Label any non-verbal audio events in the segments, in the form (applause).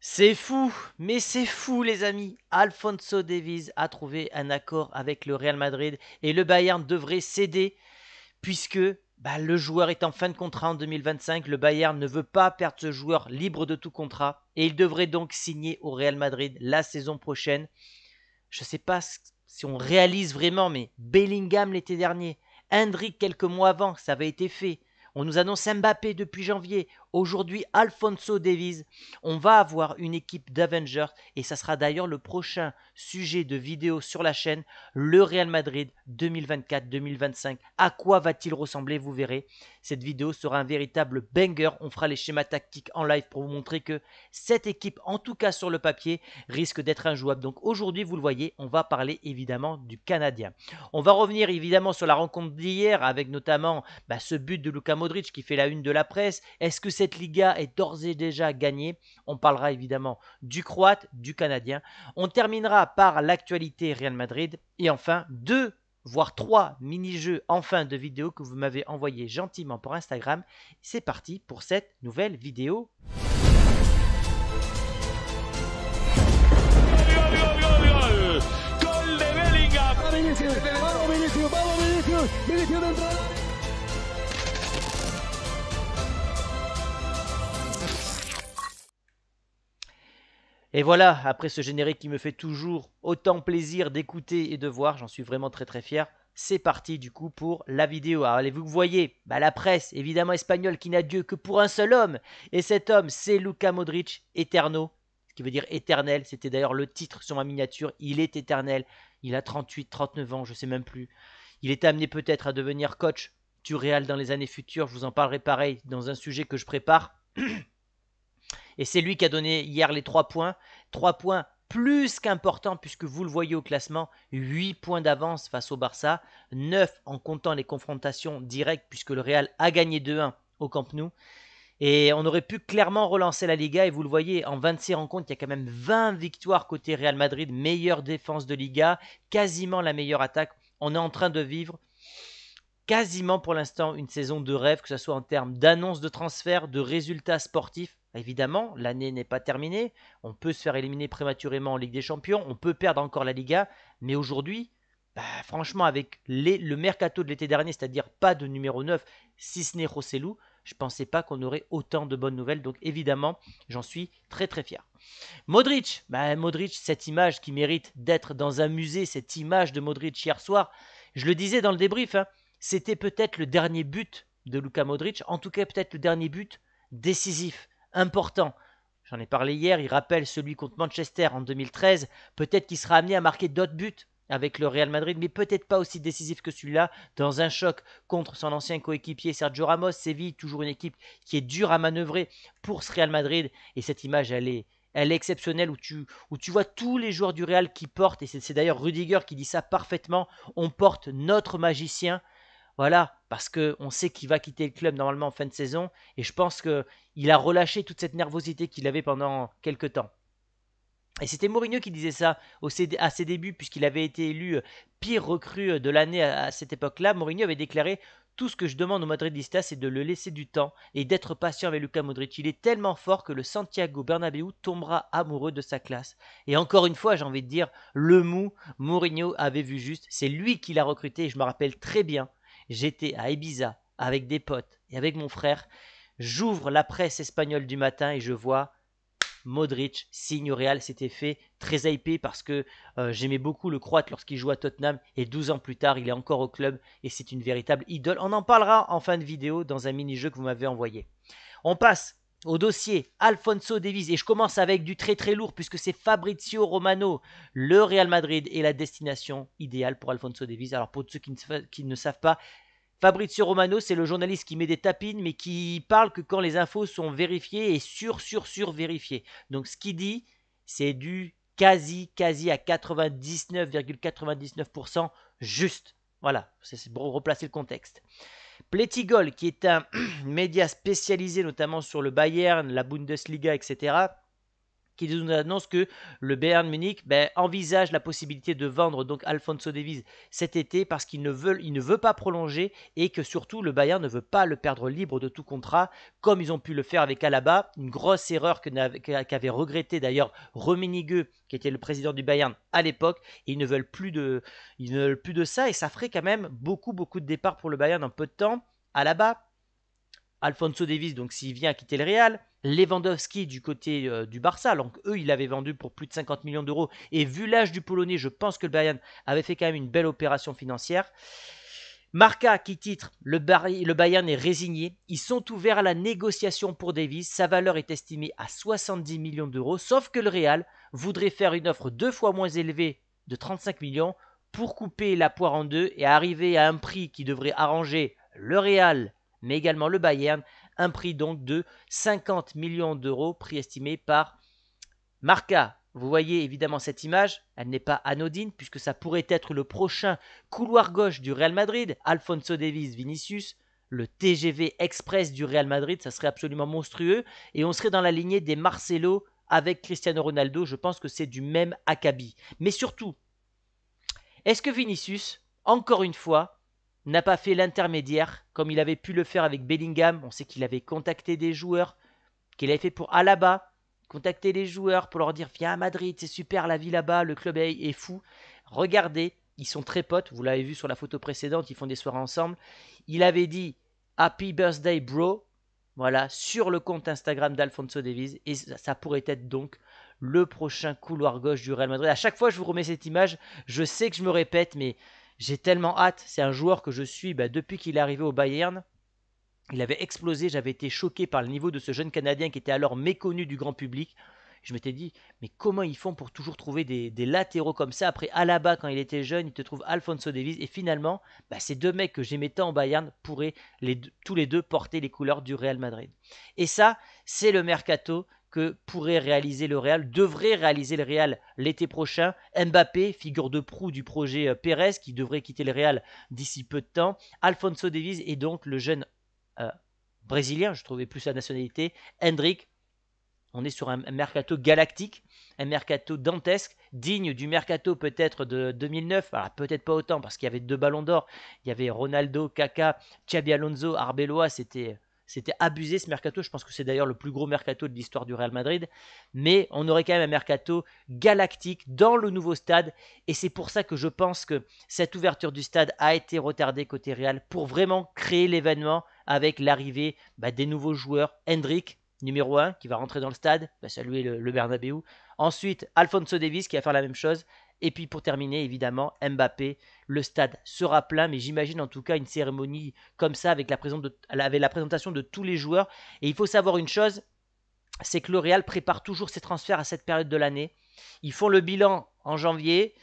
C'est fou, mais c'est fou les amis. Alfonso Davies a trouvé un accord avec le Real Madrid et le Bayern devrait céder puisque bah, le joueur est en fin de contrat en 2025. Le Bayern ne veut pas perdre ce joueur libre de tout contrat et il devrait donc signer au Real Madrid la saison prochaine. Je ne sais pas si on réalise vraiment, mais Bellingham l'été dernier, Hendrick quelques mois avant, ça avait été fait. On nous annonce Mbappé depuis janvier. Aujourd'hui, Alfonso Davies. On va avoir une équipe d'Avengers et ça sera d'ailleurs le prochain sujet de vidéo sur la chaîne. Le Real Madrid 2024-2025. À quoi va-t-il ressembler Vous verrez. Cette vidéo sera un véritable banger. On fera les schémas tactiques en live pour vous montrer que cette équipe, en tout cas sur le papier, risque d'être injouable. Donc aujourd'hui, vous le voyez, on va parler évidemment du Canadien. On va revenir évidemment sur la rencontre d'hier avec notamment bah, ce but de Lucas qui fait la une de la presse. Est-ce que cette Liga est d'ores et déjà gagnée On parlera évidemment du Croate, du Canadien. On terminera par l'actualité Real Madrid. Et enfin, deux voire trois mini-jeux en de vidéo que vous m'avez envoyé gentiment pour Instagram. C'est parti pour cette nouvelle vidéo. Et voilà, après ce générique qui me fait toujours autant plaisir d'écouter et de voir, j'en suis vraiment très très fier. C'est parti du coup pour la vidéo. allez, vous voyez, bah, la presse, évidemment espagnole, qui n'a Dieu que pour un seul homme. Et cet homme, c'est Luca Modric, Eterno, ce qui veut dire éternel. C'était d'ailleurs le titre sur ma miniature. Il est éternel. Il a 38, 39 ans, je sais même plus. Il est amené peut-être à devenir coach du Real dans les années futures. Je vous en parlerai pareil dans un sujet que je prépare. (clears throat) Et c'est lui qui a donné hier les 3 points. 3 points plus qu'importants puisque vous le voyez au classement, 8 points d'avance face au Barça, 9 en comptant les confrontations directes puisque le Real a gagné 2-1 au Camp Nou. Et on aurait pu clairement relancer la Liga. Et vous le voyez, en 26 rencontres, il y a quand même 20 victoires côté Real Madrid. Meilleure défense de Liga, quasiment la meilleure attaque. On est en train de vivre quasiment pour l'instant une saison de rêve, que ce soit en termes d'annonces de transfert, de résultats sportifs. Évidemment, l'année n'est pas terminée. On peut se faire éliminer prématurément en Ligue des Champions. On peut perdre encore la Liga. Mais aujourd'hui, bah, franchement, avec le mercato de l'été dernier, c'est-à-dire pas de numéro 9, si ce n'est Rossellou, je ne pensais pas qu'on aurait autant de bonnes nouvelles. Donc évidemment, j'en suis très très fier. Modric, bah, Modric, cette image qui mérite d'être dans un musée, cette image de Modric hier soir, je le disais dans le débrief, hein, c'était peut-être le dernier but de Luca Modric, en tout cas peut-être le dernier but décisif important. J'en ai parlé hier, il rappelle celui contre Manchester en 2013. Peut-être qu'il sera amené à marquer d'autres buts avec le Real Madrid, mais peut-être pas aussi décisif que celui-là dans un choc contre son ancien coéquipier Sergio Ramos. Séville, toujours une équipe qui est dure à manœuvrer pour ce Real Madrid. Et cette image, elle est, elle est exceptionnelle où tu, où tu vois tous les joueurs du Real qui portent, et c'est d'ailleurs Rudiger qui dit ça parfaitement, on porte notre magicien voilà, parce qu'on sait qu'il va quitter le club normalement en fin de saison. Et je pense qu'il a relâché toute cette nervosité qu'il avait pendant quelques temps. Et c'était Mourinho qui disait ça à ses débuts, puisqu'il avait été élu euh, pire recrue euh, de l'année à, cette époque-là. Mourinho avait déclaré Tout ce que je demande au Madridista, c'est de le laisser du temps et d'être patient avec Luca Modric. Il est tellement fort que le Santiago Bernabéu tombera amoureux de sa classe. Et encore une fois, j'ai envie de dire Le mou, Mourinho avait vu juste. C'est lui qui l'a recruté et je me rappelle très bien J'étais à Ibiza avec des potes et avec mon frère. J'ouvre la presse espagnole du matin et je vois Modric signe au Real. C'était fait très hypé parce que euh, j'aimais beaucoup le Croate lorsqu'il jouait à Tottenham et 12 ans plus tard, il est encore au club et c'est une véritable idole. On en parlera en fin de vidéo dans un mini-jeu que vous m'avez envoyé. On passe au dossier Alfonso Davies et je commence avec du très très lourd puisque c'est Fabrizio Romano, le Real Madrid est la destination idéale pour Alfonso Davies. Alors pour ceux qui ne, savent pas, Fabrizio Romano, c'est le journaliste qui met des tapines, mais qui parle que quand les infos sont vérifiées et sur, sur, sur vérifiées. Donc ce qu'il dit, c'est du quasi, quasi à 99,99% juste. Voilà, c'est pour replacer le contexte. Pletigol, qui est un (clears throat) média spécialisé notamment sur le Bayern, la Bundesliga, etc., qui nous annonce que le Bayern Munich ben, envisage la possibilité de vendre donc Alfonso Davies cet été parce qu'il ne, veut, il ne veut pas prolonger et que surtout le Bayern ne veut pas le perdre libre de tout contrat comme ils ont pu le faire avec Alaba. Une grosse erreur qu'avait regretté d'ailleurs gueux qui était le président du Bayern à l'époque. Ils ne veulent plus de, ils ne veulent plus de ça et ça ferait quand même beaucoup beaucoup de départs pour le Bayern en peu de temps. Alaba, Alfonso Davies donc s'il vient quitter le Real. Lewandowski du côté euh, du Barça. Donc eux, ils l'avaient vendu pour plus de 50 millions d'euros. Et vu l'âge du Polonais, je pense que le Bayern avait fait quand même une belle opération financière. Marca qui titre le, le Bayern est résigné. Ils sont ouverts à la négociation pour Davis. Sa valeur est estimée à 70 millions d'euros. Sauf que le Real voudrait faire une offre deux fois moins élevée de 35 millions pour couper la poire en deux et arriver à un prix qui devrait arranger le Real, mais également le Bayern, un prix donc de 50 millions d'euros, prix estimé par Marca. Vous voyez évidemment cette image, elle n'est pas anodine puisque ça pourrait être le prochain couloir gauche du Real Madrid, Alfonso Davis, Vinicius, le TGV Express du Real Madrid, ça serait absolument monstrueux et on serait dans la lignée des Marcelo avec Cristiano Ronaldo, je pense que c'est du même acabit. Mais surtout, est-ce que Vinicius, encore une fois, n'a pas fait l'intermédiaire comme il avait pu le faire avec Bellingham. On sait qu'il avait contacté des joueurs, qu'il avait fait pour Alaba, contacter les joueurs pour leur dire viens à Madrid, c'est super la vie là-bas, le club est fou. Regardez, ils sont très potes, vous l'avez vu sur la photo précédente, ils font des soirées ensemble. Il avait dit Happy Birthday Bro, voilà, sur le compte Instagram d'Alfonso Davies, et ça pourrait être donc le prochain couloir gauche du Real Madrid. À chaque fois, je vous remets cette image. Je sais que je me répète, mais j'ai tellement hâte. C'est un joueur que je suis bah, depuis qu'il est arrivé au Bayern. Il avait explosé. J'avais été choqué par le niveau de ce jeune Canadien qui était alors méconnu du grand public. Je m'étais dit, mais comment ils font pour toujours trouver des, latéraux comme ça Après à Alaba, quand il était jeune, il te trouve Alfonso Davies. Et finalement, bah, ces deux mecs que j'aimais tant en Bayern pourraient tous les deux porter les couleurs du Real Madrid. Et ça, c'est le mercato que pourrait réaliser le Real, devrait réaliser le Real l'été prochain. Mbappé, figure de proue du projet euh, Pérez, qui devrait quitter le Real d'ici peu de temps. Alfonso Davies et donc le jeune euh, brésilien, je trouvais plus sa nationalité, Hendrik. On est sur un mercato galactique, un mercato dantesque, digne du mercato peut-être de 2009, voilà ah, peut-être pas autant parce qu'il y avait deux ballons d'or, il y avait Ronaldo, Kaka, Xabi Alonso, Arbeloa, c'était c'était abusé ce mercato. Je pense que c'est d'ailleurs le plus gros mercato de l'histoire du Real Madrid. Mais on aurait quand même un mercato galactique dans le nouveau stade. Et c'est pour ça que je pense que cette ouverture du stade a été retardée côté Real pour vraiment créer l'événement avec l'arrivée bah, des nouveaux joueurs. Hendrik, numéro 1, qui va rentrer dans le stade, bah, saluer le, le Bernabeu. Ensuite, Alfonso Davis qui va faire la même chose. Et puis pour terminer, évidemment, Mbappé, le stade sera plein, mais j'imagine en tout cas une cérémonie comme ça avec la, présentation de tous les joueurs. Et il faut savoir une chose, c'est que L'Oréal prépare toujours ses transferts à cette période de l'année. Ils font le bilan en janvier.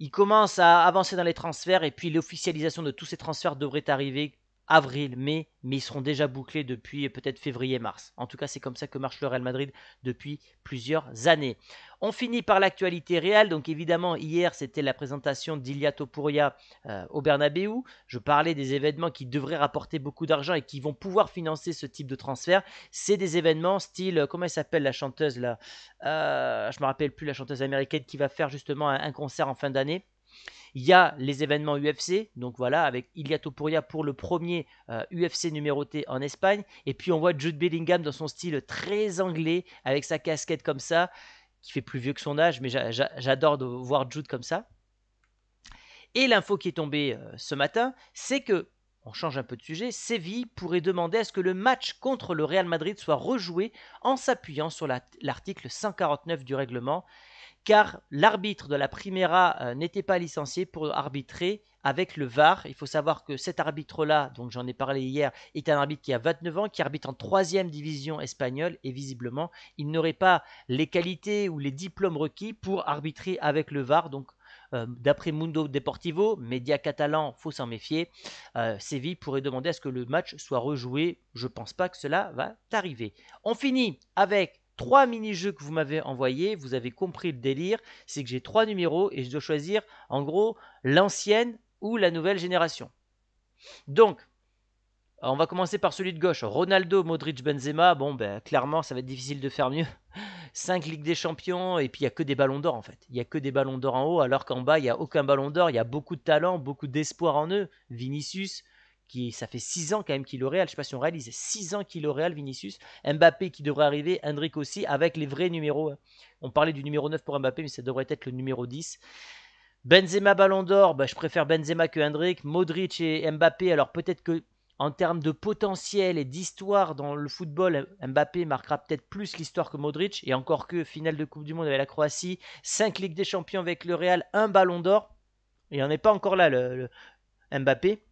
Ils commencent à avancer dans les transferts et puis l'officialisation de tous ces transferts devrait arriver avril, mai, mais ils seront déjà bouclés depuis euh, peut-être février-mars. En tout cas, c'est comme ça que marche le Real Madrid depuis plusieurs années. On finit par l'actualité réelle. Donc évidemment, hier, c'était la présentation d'Ilia Topuria euh, au Bernabeu. Je parlais des événements qui devraient rapporter beaucoup d'argent et qui vont pouvoir financer ce type de transfert. C'est des événements style, euh, comment elle s'appelle la chanteuse là ne Je me rappelle plus la chanteuse américaine qui va faire justement un concert en fin d'année. Il y a les événements UFC, donc voilà, avec Ilia Topuria pour le premier UFC euh, numéroté en Espagne. Et puis on voit Jude Bellingham dans son style très anglais, avec sa casquette comme ça, qui fait plus vieux que son âge, mais j'adore de voir Jude comme ça. Et l'info qui est tombée euh, ce matin, c'est que on change un peu de sujet, Séville pourrait demander à ce que le match contre le Real Madrid soit rejoué en s'appuyant sur l'article 149 du règlement car l'arbitre de la Primera euh, n'était pas licencié pour arbitrer avec le VAR. Il faut savoir que cet arbitre-là, donc j'en ai parlé hier, est un arbitre qui a 29 ans, qui arbitre en troisième division espagnole et visiblement il n'aurait pas les qualités ou les diplômes requis pour arbitrer avec le VAR. Donc euh, d'après Mundo Deportivo, média catalan, faut s'en méfier, euh, Séville pourrait demander à ce que le match soit rejoué. Je ne pense pas que cela va arriver. On finit avec trois mini-jeux que vous m'avez envoyés, vous avez compris le délire, c'est que j'ai trois numéros et je dois choisir en gros l'ancienne ou la nouvelle génération. Donc, on va commencer par celui de gauche. Ronaldo, Modric, Benzema. Bon, ben, clairement, ça va être difficile de faire mieux. 5 (laughs) Ligues des Champions, et puis il n'y a que des ballons d'or en fait. Il n'y a que des ballons d'or en haut, alors qu'en bas, il n'y a aucun ballon d'or. Il y a beaucoup de talent, beaucoup d'espoir en eux. Vinicius, ça fait 6 ans quand même qu'il est au Real, je sais pas si on réalise, 6 ans qu'il est au Real Vinicius, Mbappé qui devrait arriver, Hendrik aussi avec les vrais numéros. Hein. On parlait du numéro 9 pour Mbappé mais ça devrait être le numéro 10. Benzema Ballon d'Or, bah, je préfère Benzema que Hendrik, Modric et Mbappé, alors peut-être que en termes de potentiel et d'histoire dans le football, Mbappé marquera peut-être plus l'histoire que Modric, et encore que finale de Coupe du Monde avec la Croatie, 5 Ligues des Champions avec le Real, un ballon d'or, et on n'est pas encore là le Mbappé.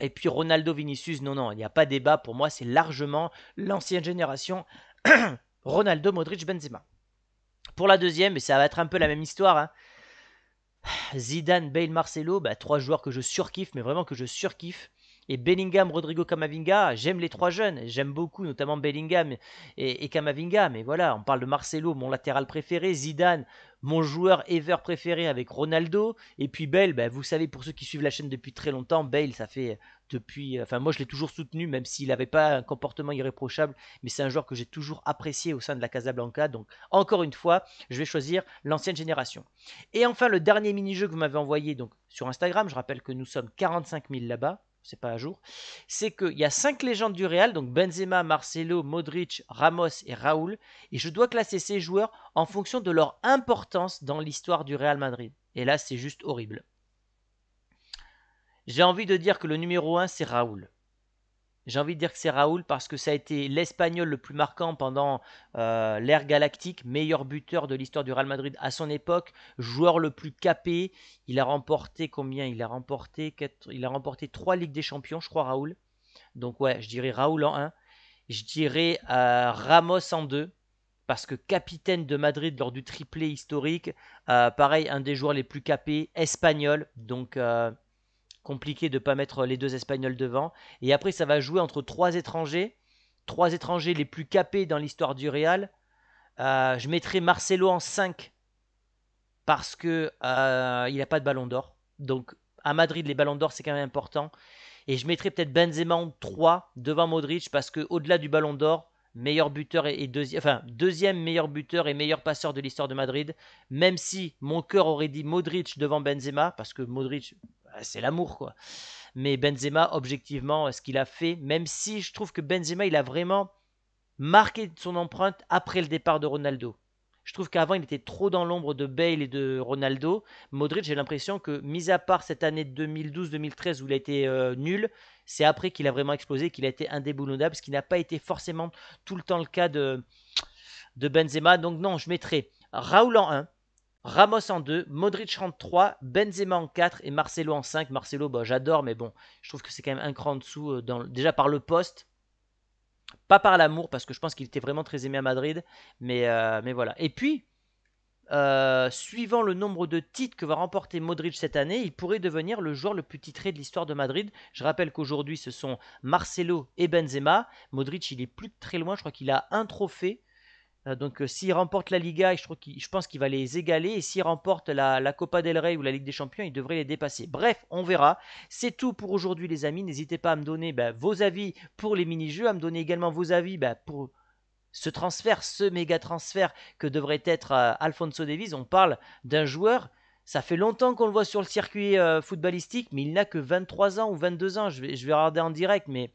Et puis Ronaldo Vinicius, non, non, il n'y a pas débat. Pour moi, c'est largement l'ancienne génération (clears throat) Ronaldo, Modric, Benzema. Pour la deuxième, et ça va être un peu la même histoire, hein. Zidane, Bale, Marcelo, bah, trois joueurs que je surkiffe, mais vraiment que je surkiffe et Bellingham, Rodrigo, Camavinga. J'aime les trois jeunes, j'aime beaucoup, notamment Bellingham et, Camavinga. Mais voilà, on parle de Marcelo, mon latéral préféré, Zidane, mon joueur ever préféré avec Ronaldo. Et puis Bale, ben, vous savez, pour ceux qui suivent la chaîne depuis très longtemps, Bale, ça fait euh, depuis. Euh, enfin, moi, je l'ai toujours soutenu, même s'il n'avait pas un comportement irréprochable. Mais c'est un joueur que j'ai toujours apprécié au sein de la Casablanca. Donc, encore une fois, je vais choisir l'ancienne génération. Et enfin, le dernier mini-jeu que vous m'avez envoyé donc, sur Instagram, je rappelle que nous sommes 45 000 là-bas c'est pas à jour, c'est qu'il y a cinq légendes du Real, donc Benzema, Marcelo, Modric, Ramos et Raoul, et je dois classer ces joueurs en fonction de leur importance dans l'histoire du Real Madrid. Et là, c'est juste horrible. J'ai envie de dire que le numéro 1, c'est Raoul. J'ai envie de dire que c'est Raoul parce que ça a été l'Espagnol le plus marquant pendant euh, l'ère galactique, meilleur buteur de l'histoire du Real Madrid à son époque, joueur le plus capé. Il a remporté combien Il a remporté quatre... il a remporté trois Ligues des Champions, je crois Raoul. Donc ouais, je dirais Raoul en 1. Je dirais euh, Ramos en 2 parce que capitaine de Madrid lors du triplé historique, euh, pareil, un des joueurs les plus capés, espagnol, donc compliqué de ne pas mettre les deux Espagnols devant. Et après, ça va jouer entre trois étrangers, trois étrangers les plus capés dans l'histoire du Real. Euh, je mettrai Marcelo en 5 parce que euh, il n'a pas de ballon d'or. Donc à Madrid, les ballons d'or, c'est quand même important. Et je mettrai peut-être Benzema en 3 devant Modric parce que au delà du ballon d'or, meilleur buteur et, deuxième, enfin, deuxième meilleur buteur et meilleur passeur de l'histoire de Madrid, même si mon cœur aurait dit Modric devant Benzema, parce que Modric, euh, c'est l'amour, quoi. Mais Benzema, objectivement, euh, ce qu'il a fait, même si je trouve que Benzema, il a vraiment marqué son empreinte après le départ de Ronaldo. Je trouve qu'avant, il était trop dans l'ombre de Bale et de Ronaldo. Modric, j'ai l'impression que, mis à part cette année 2012-2013 où il a été euh, nul, c'est après qu'il a vraiment explosé, qu'il a été indéboulonnable, ce qui n'a pas été forcément tout le temps le cas de, de Benzema. Donc non, je mettrai Raoul en 1, Ramos en 2, Modric en 3, Benzema en 4 et Marcelo en 5. Marcelo, bah, j'adore, mais bon, je trouve que c'est quand même un cran en dessous, euh, dans, déjà par le poste, pas par l'amour, parce que je pense qu'il était vraiment très aimé à Madrid, mais, euh, mais voilà. Et puis, euh, suivant le nombre de titres que va remporter Modric cette année, il pourrait devenir le joueur le plus titré de l'histoire de Madrid. Je rappelle qu'aujourd'hui, ce sont Marcelo et Benzema. Modric, il est plus très loin, je crois qu'il a un trophée. Euh, donc euh, s'il remporte la Liga, je, pense qu'il va les égaler. Et s'il remporte la, Copa del Rey ou la Ligue des Champions, il devrait les dépasser. Bref, on verra. C'est tout pour aujourd'hui les amis. N'hésitez pas à me donner bah, vos avis pour les mini-jeux, à me donner également vos avis bah, pour ce transfert, ce méga transfert que devrait être Alphonso euh, Alfonso Davies. On parle d'un joueur. Ça fait longtemps qu'on le voit sur le circuit footballistique, mais il n'a que 23 ans ou 22 ans. Je vais, regarder en direct, mais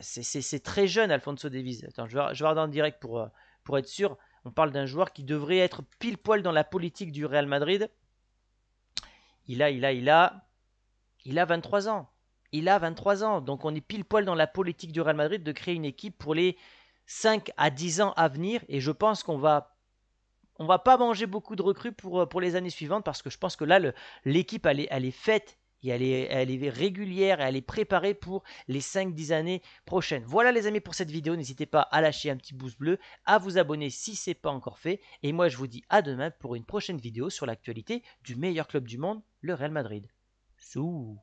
c'est très jeune, Alfonso Davies. Attends, je vais regarder en direct pour, pour être sûr, on parle d'un joueur qui devrait être pile poil dans la politique du Real Madrid. Il a, il a, il a, il a 23 ans. Il a 23 ans, donc on est pile poil dans la politique du Real Madrid de créer une équipe pour les 5 à 10 ans à venir. Et je pense qu'on va, on va pas manger beaucoup de recrues pour, euh, pour les années suivantes parce que je pense que là, l'équipe, elle est faite et elle est, régulière et elle est préparée pour les 5-10 années prochaines. Voilà les amis pour cette vidéo. N'hésitez pas à lâcher un petit pouce bleu, à vous abonner si ce n'est pas encore fait. Et moi je vous dis à demain pour une prochaine vidéo sur l'actualité du meilleur club du monde, le Real Madrid. Sous